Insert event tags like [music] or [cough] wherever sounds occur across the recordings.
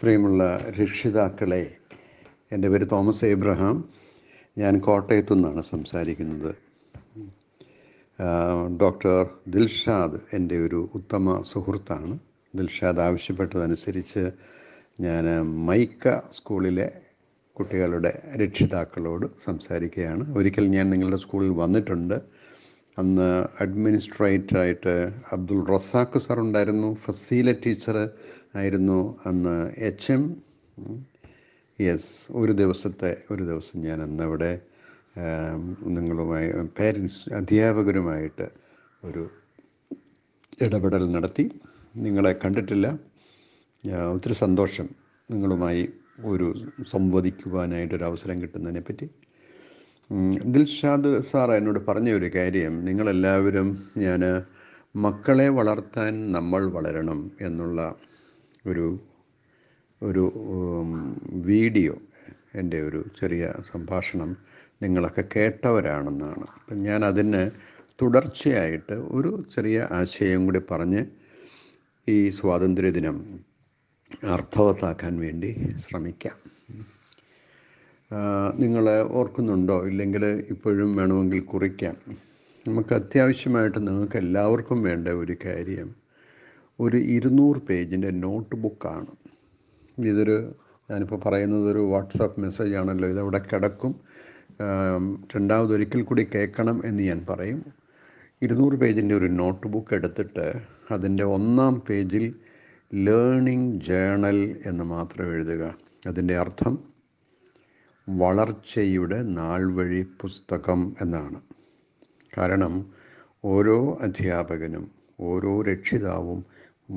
പ്രിയമുള്ള രക്ഷിതാക്കളെ എൻ്റെ പേര് തോമസ് എബ്രഹാം ഞാൻ കോട്ടയത്തു നിന്നാണ് സംസാരിക്കുന്നത് ഡോക്ടർ ദിൽഷാദ് എൻ്റെ ഒരു ഉത്തമ സുഹൃത്താണ് ദിൽഷാദ് ആവശ്യപ്പെട്ടതനുസരിച്ച് ഞാൻ മൈക്ക സ്കൂളിലെ കുട്ടികളുടെ രക്ഷിതാക്കളോട് സംസാരിക്കുകയാണ് ഒരിക്കൽ ഞാൻ നിങ്ങളുടെ സ്കൂളിൽ വന്നിട്ടുണ്ട് അന്ന് അഡ്മിനിസ്ട്രേറ്ററായിട്ട് അബ്ദുൾ റസാഖ് സാർ ഉണ്ടായിരുന്നു ഫസീല ടീച്ചർ ആയിരുന്നു അന്ന് എച്ച് എം യെസ് ഒരു ദിവസത്തെ ഒരു ദിവസം ഞാൻ അന്നവിടെ നിങ്ങളുമായി പേരൻസ് അധ്യാപകരുമായിട്ട് ഒരു ഇടപെടൽ നടത്തി നിങ്ങളെ കണ്ടിട്ടില്ല ഒത്തിരി സന്തോഷം നിങ്ങളുമായി ഒരു സംവദിക്കുവാനായിട്ടൊരു അവസരം കിട്ടുന്നതിനെ പറ്റി ദിൽഷാദ് സാർ എന്നോട് പറഞ്ഞ ഒരു കാര്യം നിങ്ങളെല്ലാവരും ഞാൻ മക്കളെ വളർത്താൻ നമ്മൾ വളരണം എന്നുള്ള ഒരു ഒരു വീഡിയോ എൻ്റെ ഒരു ചെറിയ സംഭാഷണം നിങ്ങളൊക്കെ കേട്ടവരാണെന്നാണ് അപ്പം ഞാൻ അതിന് തുടർച്ചയായിട്ട് ഒരു ചെറിയ ആശയം കൂടി പറഞ്ഞ് ഈ സ്വാതന്ത്ര്യദിനം അർത്ഥവത്താക്കാൻ വേണ്ടി ശ്രമിക്കാം നിങ്ങൾ ഓർക്കുന്നുണ്ടോ ഇല്ലെങ്കിൽ ഇപ്പോഴും വേണമെങ്കിൽ കുറിക്കാം നമുക്ക് അത്യാവശ്യമായിട്ട് നിങ്ങൾക്ക് എല്ലാവർക്കും വേണ്ട ഒരു കാര്യം ഒരു ഇരുന്നൂറ് പേജിൻ്റെ നോട്ട് ബുക്കാണ് ഇതൊരു ഞാനിപ്പോൾ പറയുന്നത് ഒരു വാട്സാപ്പ് മെസ്സേജ് ആണല്ലോ ഇതവിടെ കിടക്കും രണ്ടാമതൊരിക്കൽ കൂടി കേൾക്കണം എന്ന് ഞാൻ പറയും ഇരുന്നൂറ് പേജിൻ്റെ ഒരു നോട്ട് ബുക്ക് എടുത്തിട്ട് അതിൻ്റെ ഒന്നാം പേജിൽ ലേണിംഗ് ജേണൽ എന്ന് മാത്രം എഴുതുക അതിൻ്റെ അർത്ഥം വളർച്ചയുടെ നാൾവഴി പുസ്തകം എന്നാണ് കാരണം ഓരോ അധ്യാപകനും ഓരോ രക്ഷിതാവും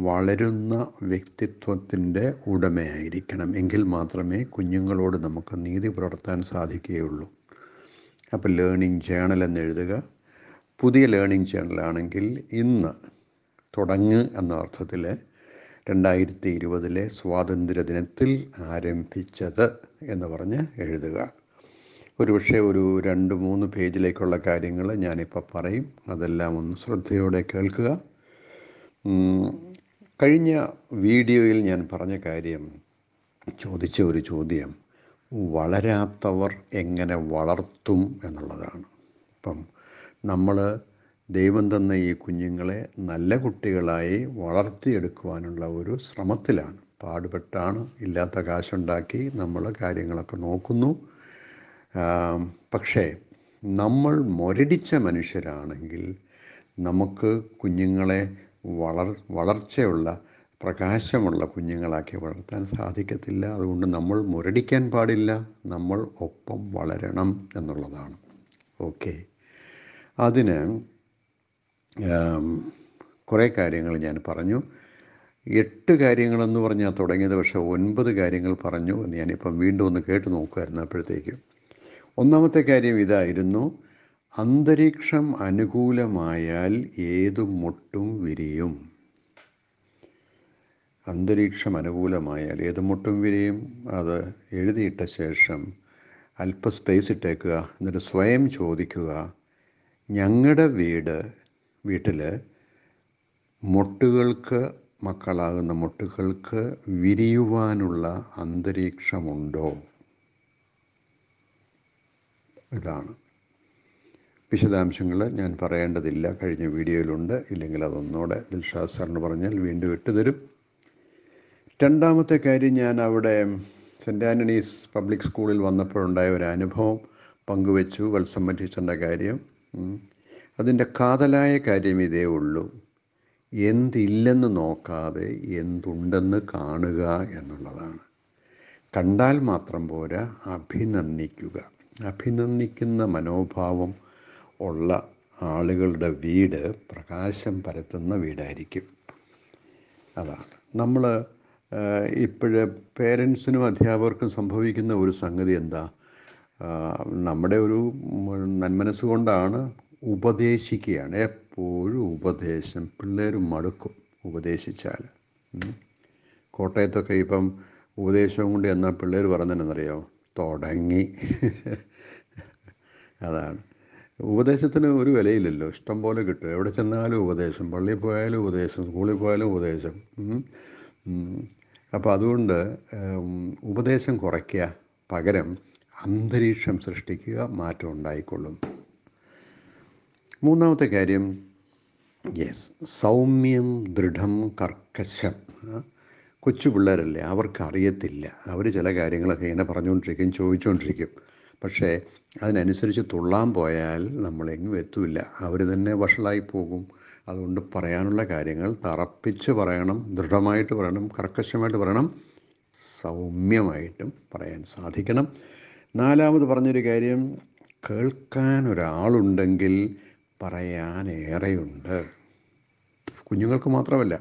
വളരുന്ന വ്യക്തിത്വത്തിൻ്റെ ഉടമയായിരിക്കണം എങ്കിൽ മാത്രമേ കുഞ്ഞുങ്ങളോട് നമുക്ക് നീതി പുലർത്താൻ സാധിക്കുകയുള്ളൂ അപ്പോൾ ലേണിംഗ് ജേണൽ എന്നെഴുതുക പുതിയ ലേണിംഗ് ജേണലാണെങ്കിൽ ഇന്ന് തുടങ്ങ് എന്ന അർത്ഥത്തിൽ രണ്ടായിരത്തി ഇരുപതിലെ സ്വാതന്ത്ര്യ ദിനത്തിൽ ആരംഭിച്ചത് എന്ന് പറഞ്ഞ് എഴുതുക ഒരുപക്ഷെ ഒരു രണ്ട് മൂന്ന് പേജിലേക്കുള്ള കാര്യങ്ങൾ ഞാനിപ്പോൾ പറയും അതെല്ലാം ഒന്ന് ശ്രദ്ധയോടെ കേൾക്കുക കഴിഞ്ഞ വീഡിയോയിൽ ഞാൻ പറഞ്ഞ കാര്യം ചോദിച്ച ഒരു ചോദ്യം വളരാത്തവർ എങ്ങനെ വളർത്തും എന്നുള്ളതാണ് അപ്പം നമ്മൾ ദൈവം തന്ന ഈ കുഞ്ഞുങ്ങളെ നല്ല കുട്ടികളായി വളർത്തിയെടുക്കുവാനുള്ള ഒരു ശ്രമത്തിലാണ് പാടുപെട്ടാണ് ഇല്ലാത്ത കാശുണ്ടാക്കി നമ്മൾ കാര്യങ്ങളൊക്കെ നോക്കുന്നു പക്ഷേ നമ്മൾ മൊരടിച്ച മനുഷ്യരാണെങ്കിൽ നമുക്ക് കുഞ്ഞുങ്ങളെ വളർ വളർച്ചയുള്ള പ്രകാശമുള്ള കുഞ്ഞുങ്ങളാക്കി വളർത്താൻ സാധിക്കത്തില്ല അതുകൊണ്ട് നമ്മൾ മുരടിക്കാൻ പാടില്ല നമ്മൾ ഒപ്പം വളരണം എന്നുള്ളതാണ് ഓക്കെ അതിന് കുറേ കാര്യങ്ങൾ ഞാൻ പറഞ്ഞു എട്ട് കാര്യങ്ങളെന്ന് പറഞ്ഞാൽ തുടങ്ങിയത് പക്ഷേ ഒൻപത് കാര്യങ്ങൾ പറഞ്ഞു എന്ന് ഞാനിപ്പം വീണ്ടും ഒന്ന് കേട്ട് നോക്കുമായിരുന്നു അപ്പോഴത്തേക്കും ഒന്നാമത്തെ കാര്യം ഇതായിരുന്നു അന്തരീക്ഷം അനുകൂലമായാൽ ഏതു മുട്ടും വിരിയും അന്തരീക്ഷം അനുകൂലമായാൽ ഏത് മുട്ടും വിരിയും അത് എഴുതിയിട്ട ശേഷം അല്പ സ്പേസ് ഇട്ടേക്കുക എന്നിട്ട് സ്വയം ചോദിക്കുക ഞങ്ങളുടെ വീട് വീട്ടിൽ മുട്ടുകൾക്ക് മക്കളാകുന്ന മുട്ടുകൾക്ക് വിരിയുവാനുള്ള അന്തരീക്ഷമുണ്ടോ ഇതാണ് വിശദാംശങ്ങൾ ഞാൻ പറയേണ്ടതില്ല കഴിഞ്ഞ വീഡിയോയിലുണ്ട് ഇല്ലെങ്കിൽ അതൊന്നുകൂടെ ദിൽഷാദ് സാറിന് പറഞ്ഞാൽ വീണ്ടും ഇട്ടുതരും രണ്ടാമത്തെ കാര്യം ഞാൻ അവിടെ സെൻറ്റ് ആൻ്റണീസ് പബ്ലിക് സ്കൂളിൽ വന്നപ്പോഴുണ്ടായ ഒരു അനുഭവം പങ്കുവെച്ചു വത്സമ്മ ടീച്ചറിൻ്റെ കാര്യം അതിൻ്റെ കാതലായ കാര്യം ഇതേ ഉള്ളൂ എന്തില്ലെന്ന് നോക്കാതെ എന്തുണ്ടെന്ന് കാണുക എന്നുള്ളതാണ് കണ്ടാൽ മാത്രം പോരാ അഭിനന്ദിക്കുക അഭിനന്ദിക്കുന്ന മനോഭാവം ഉള്ള ആളുകളുടെ വീട് പ്രകാശം പരത്തുന്ന വീടായിരിക്കും അതാണ് നമ്മൾ ഇപ്പോഴ് പേരൻസിനും അധ്യാപകർക്കും സംഭവിക്കുന്ന ഒരു സംഗതി എന്താ നമ്മുടെ ഒരു നന്മനസ് കൊണ്ടാണ് ഉപദേശിക്കുകയാണ് എപ്പോഴും ഉപദേശം പിള്ളേർ മടുക്കും ഉപദേശിച്ചാൽ കോട്ടയത്തൊക്കെ ഇപ്പം ഉപദേശം കൊണ്ട് എന്നാൽ പിള്ളേർ പറഞ്ഞതെന്നറിയോ തുടങ്ങി അതാണ് ഉപദേശത്തിന് ഒരു വിലയില്ലല്ലോ ഇഷ്ടം പോലെ കിട്ടും എവിടെ ചെന്നാലും ഉപദേശം പള്ളിയിൽ പോയാലും ഉപദേശം സ്കൂളിൽ പോയാലും ഉപദേശം അപ്പോൾ അതുകൊണ്ട് ഉപദേശം കുറയ്ക്കുക പകരം അന്തരീക്ഷം സൃഷ്ടിക്കുക മാറ്റം ഉണ്ടായിക്കൊള്ളും മൂന്നാമത്തെ കാര്യം യെസ് സൗമ്യം ദൃഢം കർക്കശം കൊച്ചു പിള്ളേരല്ലേ അവർക്ക് അവർ ചില കാര്യങ്ങളൊക്കെ ഇങ്ങനെ പറഞ്ഞുകൊണ്ടിരിക്കും ചോദിച്ചുകൊണ്ടിരിക്കും പക്ഷേ അതിനനുസരിച്ച് തുള്ളാൻ പോയാൽ നമ്മളെങ്ങും എത്തില്ല അവർ തന്നെ വഷളായി പോകും അതുകൊണ്ട് പറയാനുള്ള കാര്യങ്ങൾ തറപ്പിച്ച് പറയണം ദൃഢമായിട്ട് പറയണം കർക്കശമായിട്ട് പറയണം സൗമ്യമായിട്ടും പറയാൻ സാധിക്കണം നാലാമത് പറഞ്ഞൊരു കാര്യം കേൾക്കാൻ ഒരാളുണ്ടെങ്കിൽ പറയാൻ ഏറെയുണ്ട് കുഞ്ഞുങ്ങൾക്ക് മാത്രമല്ല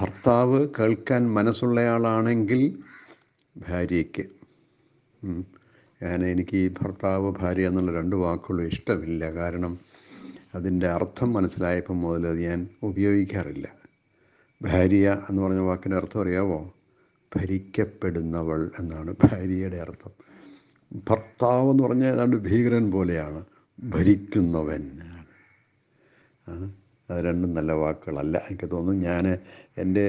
ഭർത്താവ് കേൾക്കാൻ മനസ്സുള്ളയാളാണെങ്കിൽ ഭാര്യയ്ക്ക് അങ്ങനെ എനിക്ക് ഈ ഭർത്താവ് ഭാര്യ എന്നുള്ള രണ്ട് വാക്കുകളും ഇഷ്ടമില്ല കാരണം അതിൻ്റെ അർത്ഥം മനസ്സിലായപ്പോൾ മുതൽ അത് ഞാൻ ഉപയോഗിക്കാറില്ല ഭാര്യ എന്ന് പറഞ്ഞ വാക്കിൻ്റെ അർത്ഥം അറിയാവോ ഭരിക്കപ്പെടുന്നവൾ എന്നാണ് ഭാര്യയുടെ അർത്ഥം ഭർത്താവ് എന്ന് പറഞ്ഞാൽ ഏതാണ്ട് ഭീകരൻ പോലെയാണ് ഭരിക്കുന്നവൻ അത് രണ്ടും നല്ല വാക്കുകളല്ല എനിക്ക് തോന്നുന്നു ഞാൻ എൻ്റെ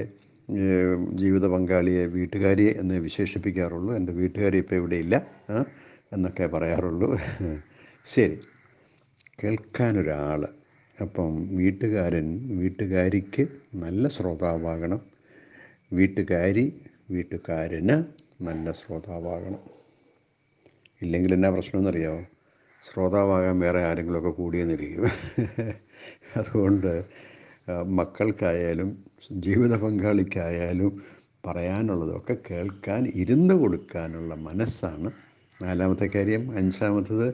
ജീവിത പങ്കാളിയെ വീട്ടുകാരിയെ എന്ന് വിശേഷിപ്പിക്കാറുള്ളൂ എൻ്റെ വീട്ടുകാരി ഇപ്പോൾ ഇവിടെയില്ല എന്നൊക്കെ പറയാറുള്ളൂ ശരി കേൾക്കാനൊരാൾ അപ്പം വീട്ടുകാരൻ വീട്ടുകാരിക്ക് നല്ല ശ്രോതാവാകണം വീട്ടുകാരി വീട്ടുകാരന് നല്ല ശ്രോതാവാകണം ഇല്ലെങ്കിൽ എന്നാ പ്രശ്നമെന്നറിയാമോ ശ്രോതാവാകാൻ വേറെ ആരെങ്കിലുമൊക്കെ കൂടിയെന്നിരിക്കും അതുകൊണ്ട് മക്കൾക്കായാലും ജീവിത പങ്കാളിക്കായാലും പറയാനുള്ളതൊക്കെ കേൾക്കാൻ ഇരുന്ന് കൊടുക്കാനുള്ള മനസ്സാണ് നാലാമത്തെ കാര്യം അഞ്ചാമത്തത്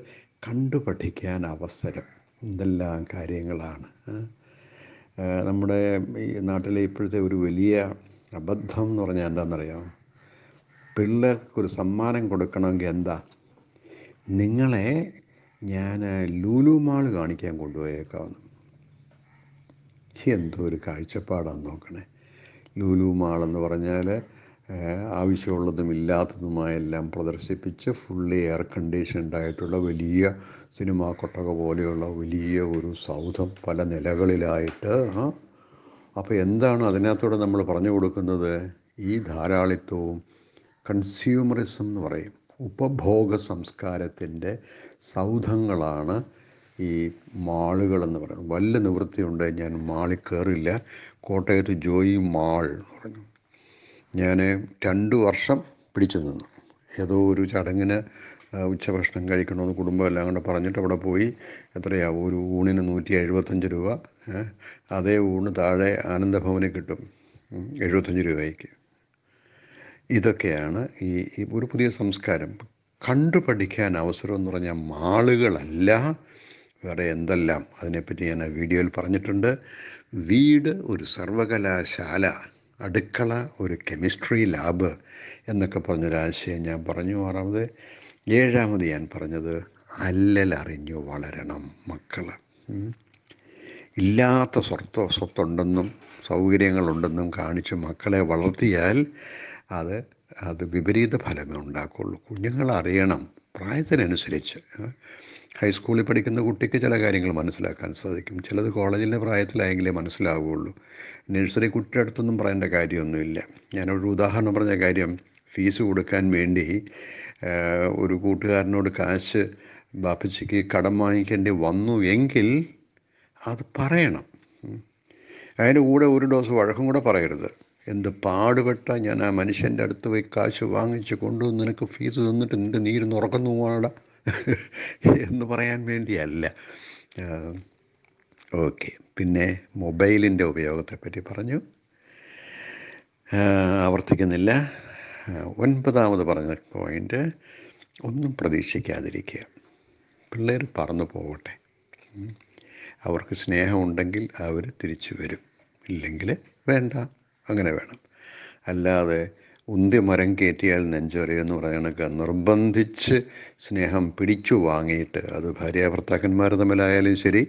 കണ്ടു പഠിക്കാൻ അവസരം എന്തെല്ലാം കാര്യങ്ങളാണ് നമ്മുടെ ഈ നാട്ടിലെ ഇപ്പോഴത്തെ ഒരു വലിയ അബദ്ധം എന്ന് പറഞ്ഞാൽ എന്താണെന്നറിയാം പിള്ളേർക്കൊരു സമ്മാനം കൊടുക്കണമെങ്കിൽ എന്താ നിങ്ങളെ ഞാൻ ലൂലു മാൾ കാണിക്കാൻ കൊണ്ടുപോയേക്കാവുന്നു എന്തോ ഒരു കാഴ്ചപ്പാടാണ് നോക്കണേ ലൂലു മാളെന്ന് പറഞ്ഞാൽ ആവശ്യമുള്ളതും ഇല്ലാത്തതുമായെല്ലാം പ്രദർശിപ്പിച്ച് ഫുള്ളി എയർ കണ്ടീഷൻഡ് ആയിട്ടുള്ള വലിയ സിനിമാ കൊട്ടക പോലെയുള്ള വലിയ ഒരു സൗധം പല നിലകളിലായിട്ട് അപ്പോൾ എന്താണ് അതിനകത്തൂടെ നമ്മൾ പറഞ്ഞു കൊടുക്കുന്നത് ഈ ധാരാളിത്വവും കൺസ്യൂമറിസം എന്ന് പറയും ഉപഭോഗ സംസ്കാരത്തിൻ്റെ സൗധങ്ങളാണ് ഈ മാളുകളെന്ന് പറയുന്നത് വല്ല നിവൃത്തിയുണ്ട് ഞാൻ മാളിൽ കയറില്ല കോട്ടയത്ത് ജോയി മാൾ എന്ന് പറഞ്ഞു ഞാൻ രണ്ട് വർഷം പിടിച്ചു നിന്നു ഏതോ ഒരു ചടങ്ങിന് ഉച്ചഭക്ഷണം കഴിക്കണമെന്ന് കുടുംബം എല്ലാം കൂടെ പറഞ്ഞിട്ട് അവിടെ പോയി എത്രയാ ഒരു ഊണിന് നൂറ്റി എഴുപത്തഞ്ച് രൂപ അതേ ഊണ് താഴെ ആനന്ദഭവനിൽ കിട്ടും എഴുപത്തഞ്ച് രൂപയ്ക്ക് ഇതൊക്കെയാണ് ഈ ഒരു പുതിയ സംസ്കാരം കണ്ടു പഠിക്കാൻ അവസരം എന്ന് പറഞ്ഞാൽ മാളുകളല്ല വേറെ എന്തെല്ലാം അതിനെപ്പറ്റി ഞാൻ വീഡിയോയിൽ പറഞ്ഞിട്ടുണ്ട് വീട് ഒരു സർവകലാശാല അടുക്കള ഒരു കെമിസ്ട്രി ലാബ് എന്നൊക്കെ പറഞ്ഞൊരാശയം ഞാൻ പറഞ്ഞു ആറാമത് ഏഴാമത് ഞാൻ പറഞ്ഞത് അല്ലലറിഞ്ഞു വളരണം മക്കൾ ഇല്ലാത്ത സ്വത്ത് സ്വത്തുണ്ടെന്നും സൗകര്യങ്ങളുണ്ടെന്നും കാണിച്ച് മക്കളെ വളർത്തിയാൽ അത് അത് വിപരീത ഫലമേ ഉണ്ടാക്കുകയുള്ളൂ കുഞ്ഞുങ്ങളറിയണം അറിയണം പ്രായത്തിനനുസരിച്ച് ഹൈസ്കൂളിൽ പഠിക്കുന്ന കുട്ടിക്ക് ചില കാര്യങ്ങൾ മനസ്സിലാക്കാൻ സാധിക്കും ചിലത് കോളേജിൻ്റെ പ്രായത്തിലായെങ്കിലേ മനസ്സിലാവുകയുള്ളൂ നഴ്സറി കുട്ടിയുടെ അടുത്തൊന്നും പറയേണ്ട കാര്യമൊന്നുമില്ല ഞാനൊരു ഉദാഹരണം പറഞ്ഞ കാര്യം ഫീസ് കൊടുക്കാൻ വേണ്ടി ഒരു കൂട്ടുകാരനോട് കാശ് ബാപ്പച്ചിക്ക് കടം വാങ്ങിക്കേണ്ടി വന്നു എങ്കിൽ അത് പറയണം അതിൻ്റെ കൂടെ ഒരു ഡോസ് വഴക്കും കൂടെ പറയരുത് എന്ത് പാടുപെട്ട ഞാൻ ആ മനുഷ്യൻ്റെ അടുത്ത് പോയി കാശ് വാങ്ങിച്ച് കൊണ്ടുവന്ന് നിനക്ക് ഫീസ് തന്നിട്ട് നിൻ്റെ നീര് ഉറക്കം തൂങ്ങാനടാ [laughs] എന്ന് പറയാൻ വേണ്ടിയല്ല ഓക്കെ പിന്നെ മൊബൈലിൻ്റെ ഉപയോഗത്തെപ്പറ്റി പറഞ്ഞു ആവർത്തിക്കുന്നില്ല ഒൻപതാമത് പറഞ്ഞ പോയിൻ്റ് ഒന്നും പ്രതീക്ഷിക്കാതിരിക്കുക പിള്ളേർ പറന്നു പോകട്ടെ അവർക്ക് സ്നേഹമുണ്ടെങ്കിൽ അവർ തിരിച്ചു വരും ഇല്ലെങ്കിൽ വേണ്ട അങ്ങനെ വേണം അല്ലാതെ ഉന്തി മരം കയറ്റിയാൽ നെഞ്ചൊരയെന്ന് പറയുന്ന നിർബന്ധിച്ച് സ്നേഹം പിടിച്ചു വാങ്ങിയിട്ട് അത് ഭാര്യ ഭർത്താക്കന്മാർ തമ്മിലായാലും ശരി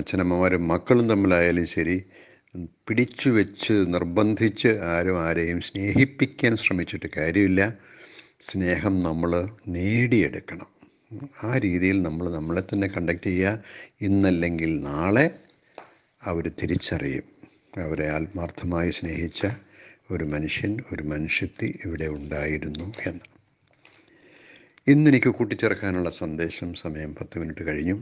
അച്ഛനമ്മമാരും മക്കളും തമ്മിലായാലും ശരി പിടിച്ചു വെച്ച് നിർബന്ധിച്ച് ആരും ആരെയും സ്നേഹിപ്പിക്കാൻ ശ്രമിച്ചിട്ട് കാര്യമില്ല സ്നേഹം നമ്മൾ നേടിയെടുക്കണം ആ രീതിയിൽ നമ്മൾ നമ്മളെ തന്നെ കണ്ടക്ട് ചെയ്യുക ഇന്നല്ലെങ്കിൽ നാളെ അവർ തിരിച്ചറിയും അവരെ ആത്മാർത്ഥമായി സ്നേഹിച്ച ഒരു മനുഷ്യൻ ഒരു മനുഷ്യത്തി ഇവിടെ ഉണ്ടായിരുന്നു എന്ന് ഇന്നെനിക്ക് കൂട്ടിച്ചേർക്കാനുള്ള സന്ദേശം സമയം പത്ത് മിനിറ്റ് കഴിഞ്ഞു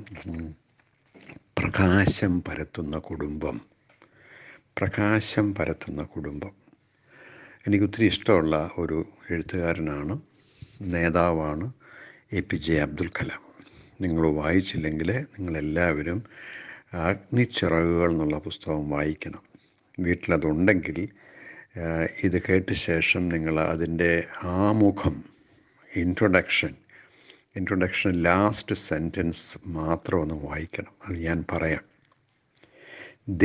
പ്രകാശം പരത്തുന്ന കുടുംബം പ്രകാശം പരത്തുന്ന കുടുംബം എനിക്ക് ഇഷ്ടമുള്ള ഒരു എഴുത്തുകാരനാണ് നേതാവാണ് A P J Abdul Kalam നിങ്ങൾ വായിച്ചില്ലെങ്കിൽ നിങ്ങളെല്ലാവരും അഗ്നിച്ചിറകുകൾ എന്നുള്ള പുസ്തകം വായിക്കണം വീട്ടിലതുണ്ടെങ്കിൽ ഇത് കേട്ട ശേഷം നിങ്ങൾ അതിൻ്റെ ആമുഖം ഇൻട്രൊഡക്ഷൻ ഇൻട്രൊഡക്ഷൻ ലാസ്റ്റ് സെൻറ്റൻസ് മാത്രം ഒന്ന് വായിക്കണം അത് ഞാൻ പറയാം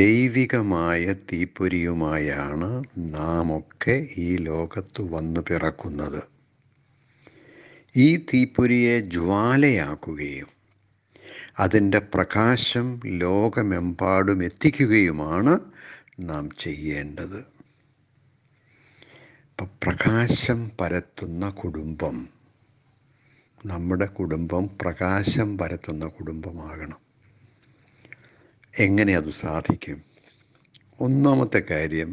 ദൈവികമായ തീപ്പൊരിയുമായാണ് നാം ഒക്കെ ഈ ലോകത്ത് വന്നു പിറക്കുന്നത് ഈ തീപ്പൊരിയെ ജ്വാലയാക്കുകയും അതിൻ്റെ പ്രകാശം ലോകമെമ്പാടും എത്തിക്കുകയുമാണ് നാം ചെയ്യേണ്ടത് പ്രകാശം പരത്തുന്ന കുടുംബം നമ്മുടെ കുടുംബം പ്രകാശം പരത്തുന്ന കുടുംബമാകണം എങ്ങനെ അത് സാധിക്കും ഒന്നാമത്തെ കാര്യം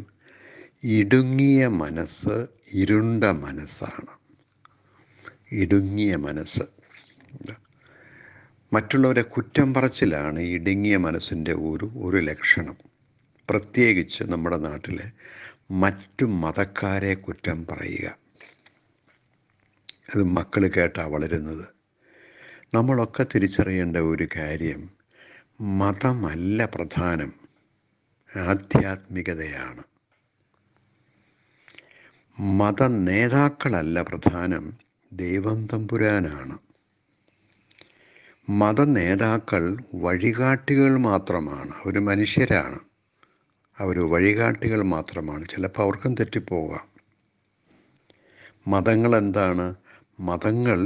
ഇടുങ്ങിയ മനസ്സ് ഇരുണ്ട മനസ്സാണ് ഇടുങ്ങിയ മനസ്സ് മറ്റുള്ളവരെ കുറ്റം പറച്ചിലാണ് ഇടുങ്ങിയ മനസ്സിൻ്റെ ഒരു ഒരു ലക്ഷണം പ്രത്യേകിച്ച് നമ്മുടെ നാട്ടിലെ മറ്റു മതക്കാരെ കുറ്റം പറയുക അത് മക്കൾ കേട്ടാണ് വളരുന്നത് നമ്മളൊക്കെ തിരിച്ചറിയേണ്ട ഒരു കാര്യം മതമല്ല പ്രധാനം ആധ്യാത്മികതയാണ് മത നേതാക്കളല്ല പ്രധാനം ദൈവം തമ്പുരാനാണ് മത നേതാക്കൾ വഴികാട്ടികൾ മാത്രമാണ് ഒരു മനുഷ്യരാണ് അവർ വഴികാട്ടികൾ മാത്രമാണ് ചിലപ്പോൾ അവർക്കും തെറ്റിപ്പോകാം മതങ്ങൾ എന്താണ് മതങ്ങൾ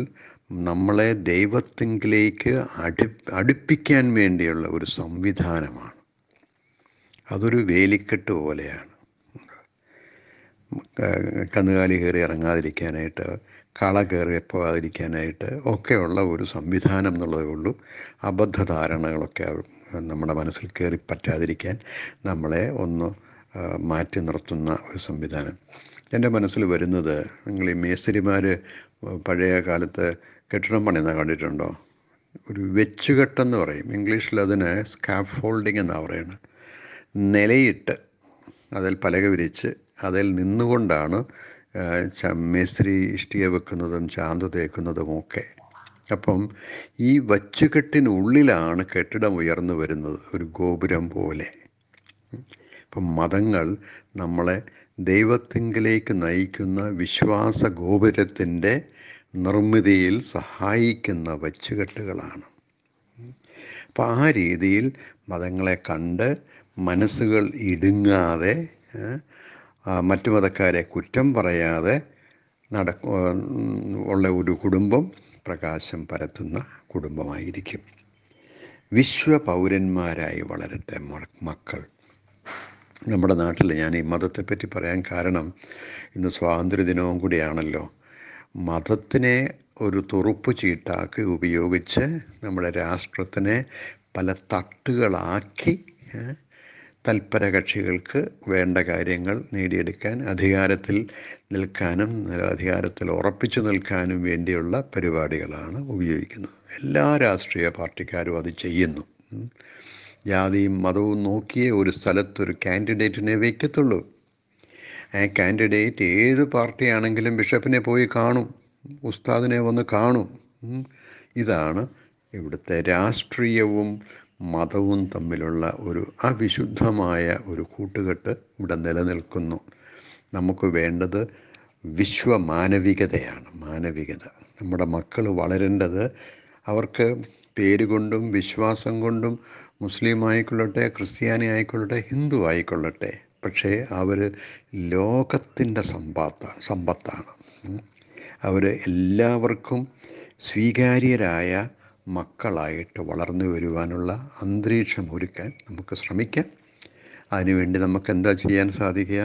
നമ്മളെ ദൈവത്തിങ്കിലേക്ക് അടി അടുപ്പിക്കാൻ വേണ്ടിയുള്ള ഒരു സംവിധാനമാണ് അതൊരു വേലിക്കെട്ട് പോലെയാണ് കന്നുകാലി കയറി ഇറങ്ങാതിരിക്കാനായിട്ട് കള കയറി പോകാതിരിക്കാനായിട്ട് ഒക്കെയുള്ള ഒരു സംവിധാനം എന്നുള്ളതേ ഉള്ളൂ അബദ്ധധാരണകളൊക്കെ നമ്മുടെ മനസ്സിൽ കയറി പറ്റാതിരിക്കാൻ നമ്മളെ ഒന്ന് മാറ്റി നിർത്തുന്ന ഒരു സംവിധാനം എൻ്റെ മനസ്സിൽ വരുന്നത് നിങ്ങൾ ഈ മേസ്തിരിമാർ പഴയ കാലത്ത് കെട്ടിടം പണിയുന്ന കണ്ടിട്ടുണ്ടോ ഒരു വെച്ചുകെട്ടെന്ന് പറയും ഇംഗ്ലീഷിൽ അതിന് സ്കാഫ് ഫോൾഡിംഗ് എന്നാണ് പറയുന്നത് നിലയിട്ട് അതിൽ പലക വിരിച്ച് അതിൽ നിന്നുകൊണ്ടാണ് മേസ്ത്രി ഇഷ്ടിക വെക്കുന്നതും ചാന്ത് ഒക്കെ അപ്പം ഈ വച്ചുകെട്ടിനുള്ളിലാണ് കെട്ടിടം ഉയർന്നു വരുന്നത് ഒരു ഗോപുരം പോലെ അപ്പം മതങ്ങൾ നമ്മളെ ദൈവത്തിങ്കിലേക്ക് നയിക്കുന്ന വിശ്വാസ ഗോപുരത്തിൻ്റെ നിർമ്മിതിയിൽ സഹായിക്കുന്ന വച്ചുകെട്ടുകളാണ് അപ്പം ആ രീതിയിൽ മതങ്ങളെ കണ്ട് മനസ്സുകൾ ഇടുങ്ങാതെ മറ്റു മതക്കാരെ കുറ്റം പറയാതെ നട ഉള്ള ഒരു കുടുംബം പ്രകാശം പരത്തുന്ന കുടുംബമായിരിക്കും വിശ്വ പൗരന്മാരായി വളരട്ടെ മക്കൾ നമ്മുടെ നാട്ടിൽ ഞാൻ ഈ മതത്തെപ്പറ്റി പറയാൻ കാരണം ഇന്ന് സ്വാതന്ത്ര്യദിനവും കൂടിയാണല്ലോ മതത്തിനെ ഒരു തുറുപ്പ് ചീട്ടാക്കി ഉപയോഗിച്ച് നമ്മുടെ രാഷ്ട്രത്തിനെ പല തട്ടുകളാക്കി തൽപരകക്ഷികൾക്ക് വേണ്ട കാര്യങ്ങൾ നേടിയെടുക്കാൻ അധികാരത്തിൽ നിൽക്കാനും അധികാരത്തിൽ ഉറപ്പിച്ചു നിൽക്കാനും വേണ്ടിയുള്ള പരിപാടികളാണ് ഉപയോഗിക്കുന്നത് എല്ലാ രാഷ്ട്രീയ പാർട്ടിക്കാരും അത് ചെയ്യുന്നു ജാതിയും മതവും നോക്കിയേ ഒരു സ്ഥലത്തൊരു കാൻഡിഡേറ്റിനെ വയ്ക്കത്തുള്ളൂ ആ കാൻഡിഡേറ്റ് ഏത് പാർട്ടിയാണെങ്കിലും ബിഷപ്പിനെ പോയി കാണും ഉസ്താദിനെ വന്ന് കാണും ഇതാണ് ഇവിടുത്തെ രാഷ്ട്രീയവും മതവും തമ്മിലുള്ള ഒരു അവിശുദ്ധമായ ഒരു കൂട്ടുകെട്ട് ഇവിടെ നിലനിൽക്കുന്നു നമുക്ക് വേണ്ടത് വിശ്വമാനവികതയാണ് മാനവികത നമ്മുടെ മക്കൾ വളരേണ്ടത് അവർക്ക് പേരുകൊണ്ടും വിശ്വാസം കൊണ്ടും മുസ്ലിം ആയിക്കൊള്ളട്ടെ ക്രിസ്ത്യാനി ആയിക്കൊള്ളട്ടെ ഹിന്ദു ആയിക്കൊള്ളട്ടെ പക്ഷേ അവർ ലോകത്തിൻ്റെ സമ്പാത്ത സമ്പത്താണ് അവർ എല്ലാവർക്കും സ്വീകാര്യരായ മക്കളായിട്ട് വളർന്നു വരുവാനുള്ള അന്തരീക്ഷം ഒരുക്കാൻ നമുക്ക് ശ്രമിക്കാം അതിനുവേണ്ടി നമുക്ക് എന്താ ചെയ്യാൻ സാധിക്കുക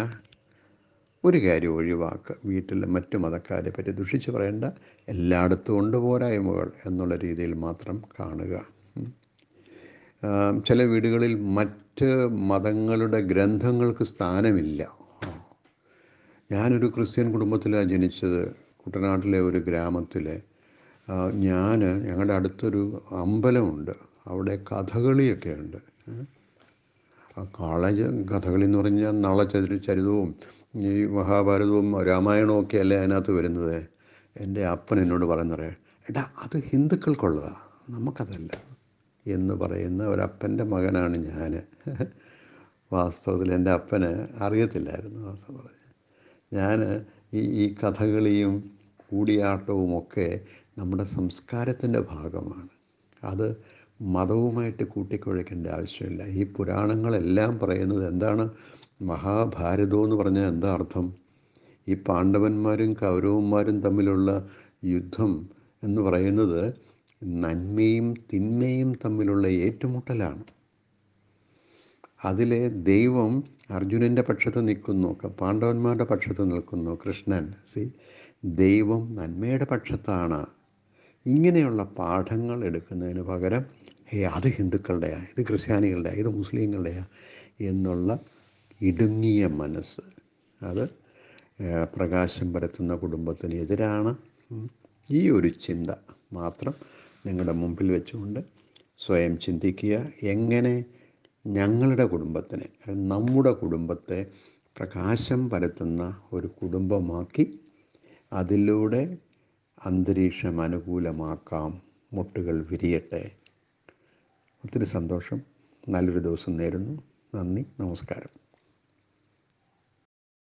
ഒരു കാര്യം ഒഴിവാക്കുക വീട്ടിലെ മറ്റു മതക്കാരെ പറ്റി ദുഷിച്ച് പറയേണ്ട എല്ലായിടത്തും ഉണ്ട് പോരായ്മകൾ എന്നുള്ള രീതിയിൽ മാത്രം കാണുക ചില വീടുകളിൽ മറ്റ് മതങ്ങളുടെ ഗ്രന്ഥങ്ങൾക്ക് സ്ഥാനമില്ല ഞാനൊരു ക്രിസ്ത്യൻ കുടുംബത്തിലാണ് ജനിച്ചത് കുട്ടനാട്ടിലെ ഒരു ഗ്രാമത്തിലെ ഞാൻ ഞങ്ങളുടെ അടുത്തൊരു അമ്പലമുണ്ട് അവിടെ കഥകളിയൊക്കെ ഉണ്ട് കോളേജ് കഥകളി എന്ന് പറഞ്ഞാൽ നാളെ ചരിതവും ഈ മഹാഭാരതവും രാമായണവും ഒക്കെ അല്ലേ അതിനകത്ത് വരുന്നത് എൻ്റെ അപ്പൻ എന്നോട് പറയുന്നറേ എടാ അത് ഹിന്ദുക്കൾക്കുള്ളതാണ് നമുക്കതല്ല എന്ന് പറയുന്ന ഒരപ്പൻ്റെ മകനാണ് ഞാൻ വാസ്തവത്തിൽ എൻ്റെ അപ്പന് അറിയത്തില്ലായിരുന്നു വാസ്തവം പറഞ്ഞ് ഞാൻ ഈ ഈ കഥകളിയും കൂടിയാട്ടവും ഒക്കെ നമ്മുടെ സംസ്കാരത്തിൻ്റെ ഭാഗമാണ് അത് മതവുമായിട്ട് കൂട്ടിക്കുഴയ്ക്കേണ്ട ആവശ്യമില്ല ഈ പുരാണങ്ങളെല്ലാം പറയുന്നത് എന്താണ് മഹാഭാരതം എന്ന് പറഞ്ഞാൽ എന്താ അർത്ഥം ഈ പാണ്ഡവന്മാരും കൗരവന്മാരും തമ്മിലുള്ള യുദ്ധം എന്ന് പറയുന്നത് നന്മയും തിന്മയും തമ്മിലുള്ള ഏറ്റുമുട്ടലാണ് അതിലെ ദൈവം അർജുനൻ്റെ പക്ഷത്ത് നിൽക്കുന്നു പാണ്ഡവന്മാരുടെ പക്ഷത്ത് നിൽക്കുന്നു കൃഷ്ണൻ സി ദൈവം നന്മയുടെ പക്ഷത്താണ് ഇങ്ങനെയുള്ള പാഠങ്ങൾ എടുക്കുന്നതിന് പകരം ഹേ അത് ഹിന്ദുക്കളുടെയാ ഇത് ക്രിസ്ത്യാനികളുടെയാണ് ഇത് മുസ്ലിങ്ങളുടെയാ എന്നുള്ള ഇടുങ്ങിയ മനസ്സ് അത് പ്രകാശം പരത്തുന്ന കുടുംബത്തിനെതിരാണ് ഈ ഒരു ചിന്ത മാത്രം നിങ്ങളുടെ മുമ്പിൽ വെച്ചുകൊണ്ട് സ്വയം ചിന്തിക്കുക എങ്ങനെ ഞങ്ങളുടെ കുടുംബത്തിനെ നമ്മുടെ കുടുംബത്തെ പ്രകാശം പരത്തുന്ന ഒരു കുടുംബമാക്കി അതിലൂടെ അന്തരീക്ഷം അനുകൂലമാക്കാം മുട്ടുകൾ വിരിയട്ടെ ഒത്തിരി സന്തോഷം നല്ലൊരു ദിവസം നേരുന്നു നന്ദി നമസ്കാരം